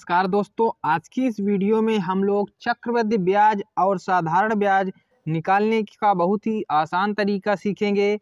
नमस्कार दोस्तों आज की इस वीडियो में हम लोग चक्रवृद्धि ब्याज और साधारण ब्याज निकालने का बहुत ही आसान तरीका सीखेंगे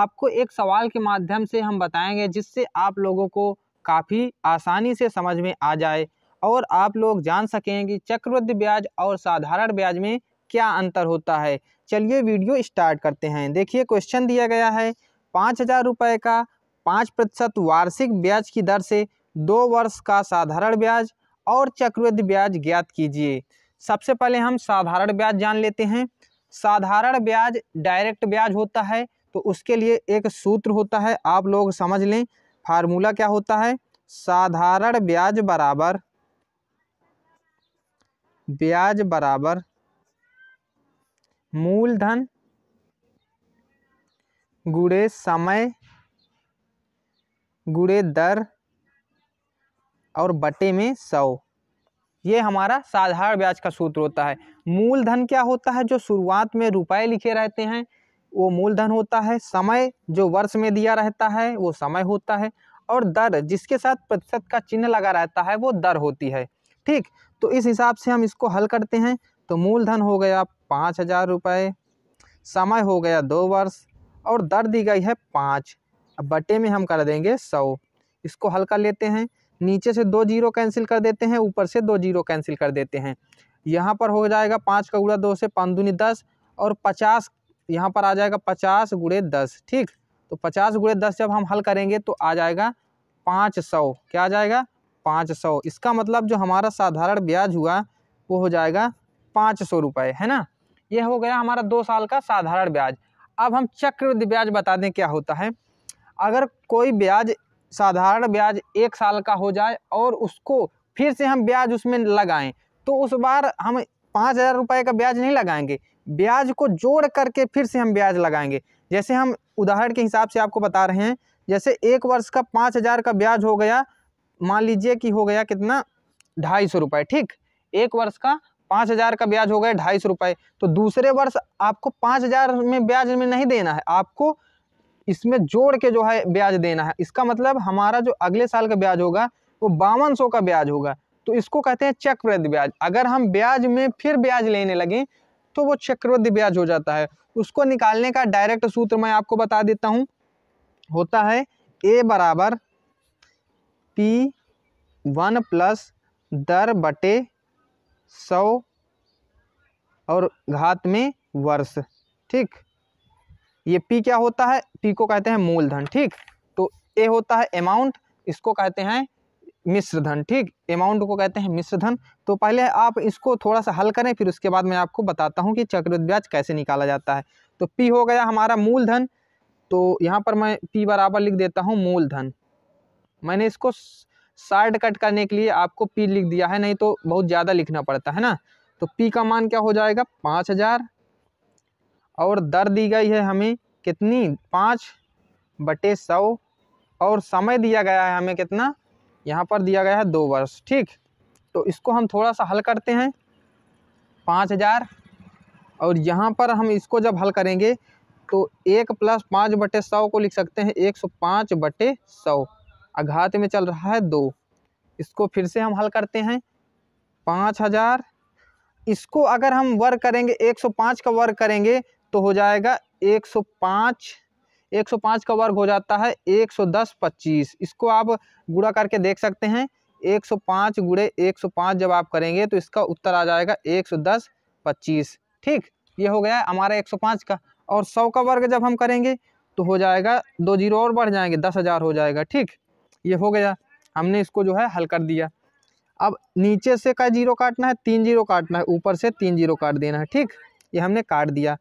आपको एक सवाल के माध्यम से हम बताएंगे जिससे आप लोगों को काफ़ी आसानी से समझ में आ जाए और आप लोग जान सकें कि चक्रवृद्धि ब्याज और साधारण ब्याज में क्या अंतर होता है चलिए वीडियो स्टार्ट करते हैं देखिए क्वेश्चन दिया गया है पाँच हज़ार रुपये का पाँच प्रतिशत वार्षिक ब्याज की दर से दो वर्ष का साधारण ब्याज और चक्रवृद्धि ब्याज ज्ञात कीजिए सबसे पहले हम साधारण ब्याज जान लेते हैं साधारण ब्याज डायरेक्ट ब्याज होता है तो उसके लिए एक सूत्र होता है आप लोग समझ लें फार्मूला क्या होता है साधारण ब्याज बराबर ब्याज बराबर मूलधन गुड़े समय गुड़े दर और बटे में सौ ये हमारा साधारण ब्याज का सूत्र होता है मूलधन क्या होता है जो शुरुआत में रुपए लिखे रहते हैं वो मूलधन होता है समय जो वर्ष में दिया रहता है वो समय होता है और दर जिसके साथ प्रतिशत का चिन्ह लगा रहता है वो दर होती है ठीक तो इस हिसाब से हम इसको हल करते हैं तो मूलधन हो गया पाँच हज़ार रुपये समय हो गया दो वर्ष और दर दी गई है पाँच बटे में हम कर देंगे सौ इसको हल कर लेते हैं नीचे से दो जीरो कैंसिल कर देते हैं ऊपर से दो जीरो कैंसिल कर देते हैं यहाँ पर हो जाएगा पाँच का गुड़ा दो से पाँच दूनी दस और पचास यहाँ पर आ जाएगा पचास गुड़े दस ठीक तो पचास गुड़े दस जब हम हल करेंगे तो आ जाएगा पाँच सौ क्या आ जाएगा पाँच सौ इसका मतलब जो हमारा साधारण ब्याज हुआ वो हो जाएगा पाँच सौ रुपये है ना ये हो गया हमारा दो साल का साधारण ब्याज अब हम चक्रवृद्धि ब्याज बता दें क्या होता है अगर कोई ब्याज साधारण ब्याज एक साल का हो जाए और उसको फिर से हम ब्याज उसमें लगाएं तो उस बार हम पाँच हज़ार रुपये का ब्याज नहीं लगाएंगे ब्याज को जोड़ करके फिर से हम ब्याज लगाएंगे जैसे हम उदाहरण के हिसाब से आपको बता रहे हैं जैसे एक वर्ष का पाँच हज़ार का ब्याज हो गया मान लीजिए कि हो गया कितना ढाई सौ रुपये ठीक एक वर्ष का पाँच हज़ार का ब्याज हो गया ढाई सौ रुपये तो दूसरे वर्ष आपको पाँच हज़ार में ब्याज में नहीं देना है आपको इसमें जोड़ के जो है ब्याज देना है इसका मतलब हमारा जो अगले साल का ब्याज होगा वो बावन का ब्याज होगा तो इसको कहते हैं चक्रवृद्धि ब्याज अगर हम ब्याज में फिर ब्याज लेने लगे तो वो चक्रवृद्धि ब्याज हो जाता है उसको निकालने का डायरेक्ट सूत्र मैं आपको बता देता हूँ होता है ए बराबर पी वन प्लस दर बटे सौ और घात में वर्ष ठीक ये पी क्या होता है पी को कहते हैं मूलधन ठीक तो ए होता है अमाउंट इसको कहते हैं मिश्र धन ठीक अमाउंट को कहते हैं मिश्र धन तो पहले आप इसको थोड़ा सा हल करें फिर उसके बाद मैं आपको बताता हूँ कि चक्रवृद्धि ब्याज कैसे निकाला जाता है तो पी हो गया हमारा मूलधन तो यहाँ पर मैं पी बराबर लिख देता हूँ मूलधन मैंने इसको साइड कट करने के लिए आपको पी लिख दिया है नहीं तो बहुत ज़्यादा लिखना पड़ता है ना तो पी का मान क्या हो जाएगा पाँच हज़ार और दर दी गई है हमें कितनी पाँच बटे सौ और समय दिया गया है हमें कितना यहाँ पर दिया गया है दो वर्ष ठीक तो इसको हम थोड़ा सा हल करते हैं पाँच हज़ार और यहाँ पर हम इसको जब हल करेंगे तो एक प्लस पाँच बटे सौ को लिख सकते हैं एक सौ पाँच बटे सौ अघात में चल रहा है दो इसको फिर से हम हल करते हैं पाँच हज़ार इसको अगर हम वर्ग करेंगे एक सौ पाँच का वर्ग करेंगे तो हो जाएगा 105 105 का वर्ग हो जाता है 110 25 इसको आप गुड़ा करके देख सकते हैं 105 गुड़े एक जब आप करेंगे तो इसका उत्तर आ जाएगा 110 25 ठीक ये हो गया हमारा 105 का और 100 का वर्ग जब हम करेंगे तो हो जाएगा दो जीरो और बढ़ जाएंगे दस हज़ार हो जाएगा ठीक ये हो गया हमने इसको जो है हल कर दिया अब नीचे से का जीरो काटना है तीन जीरो काटना है ऊपर से तीन जीरो काट देना है ठीक ये हमने काट दिया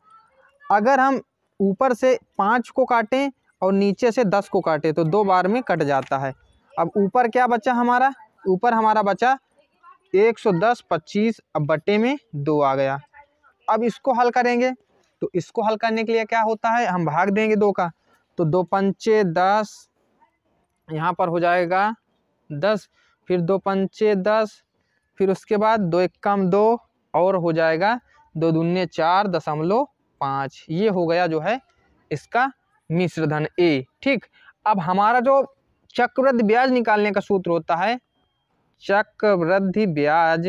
अगर हम ऊपर से पाँच को काटें और नीचे से दस को काटें तो दो बार में कट जाता है अब ऊपर क्या बचा हमारा ऊपर हमारा बचा एक सौ दस पच्चीस अब बटे में दो आ गया अब इसको हल करेंगे तो इसको हल करने के लिए क्या होता है हम भाग देंगे दो का तो दो पंचे दस यहाँ पर हो जाएगा दस फिर दो पंचे दस फिर उसके बाद दो एक कम दो और हो जाएगा दो दून्य चार दशमलव पाँच ये हो गया जो है इसका धन ए ठीक अब हमारा जो चक्रवृद्ध ब्याज निकालने का सूत्र होता है चक्रवृद्धि ब्याज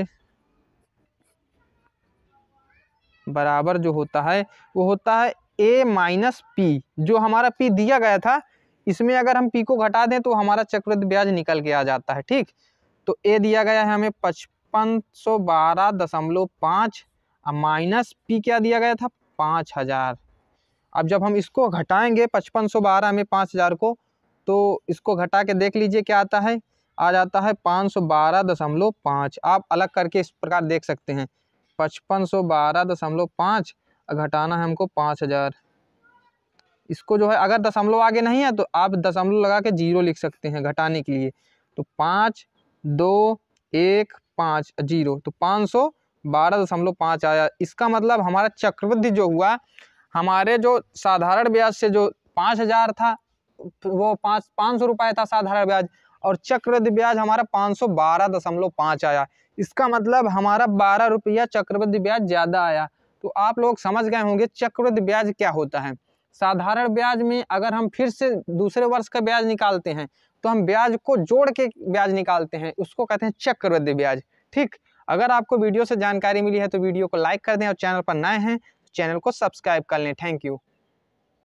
बराबर जो होता है वो होता है ए माइनस पी जो हमारा पी दिया गया था इसमें अगर हम पी को घटा दें तो हमारा चक्रवृद्ध ब्याज निकल के आ जाता है ठीक तो ए दिया गया है हमें पचपन सौ बारह दशमलव पाँच माइनस पी क्या दिया गया था पाँच हज़ार अब जब हम इसको घटाएंगे पचपन सौ बारह में पाँच हज़ार को तो इसको घटा के देख लीजिए क्या आता है आ जाता है पाँच सौ बारह दशमलव पाँच आप अलग करके इस प्रकार देख सकते हैं पचपन सौ बारह दशमलव पाँच घटाना है हमको पाँच हज़ार इसको जो है अगर दशमलव आगे नहीं है तो आप दशमलव लगा के जीरो लिख सकते हैं घटाने के लिए तो पाँच दो एक पाँच जीरो तो पाँच सौ बारह दशमलव पाँच आया इसका मतलब हमारा चक्रवृद्धि जो हुआ हमारे जो साधारण ब्याज से जो पाँच हज़ार था वो पाँच पाँच सौ रुपये था साधारण ब्याज और चक्रवृद्धि ब्याज हमारा पाँच सौ बारह दशमलव पाँच आया इसका मतलब हमारा बारह रुपया चक्रवृद्धि ब्याज ज़्यादा आया तो आप लोग समझ गए होंगे चक्रवृद्धि ब्याज क्या होता है साधारण ब्याज में अगर हम फिर से दूसरे वर्ष का ब्याज निकालते हैं तो हम ब्याज को जोड़ के ब्याज निकालते हैं उसको कहते हैं चक्रवृद्धि ब्याज ठीक अगर आपको वीडियो से जानकारी मिली है तो वीडियो को लाइक कर दें और चैनल पर नए हैं तो चैनल को सब्सक्राइब कर लें थैंक यू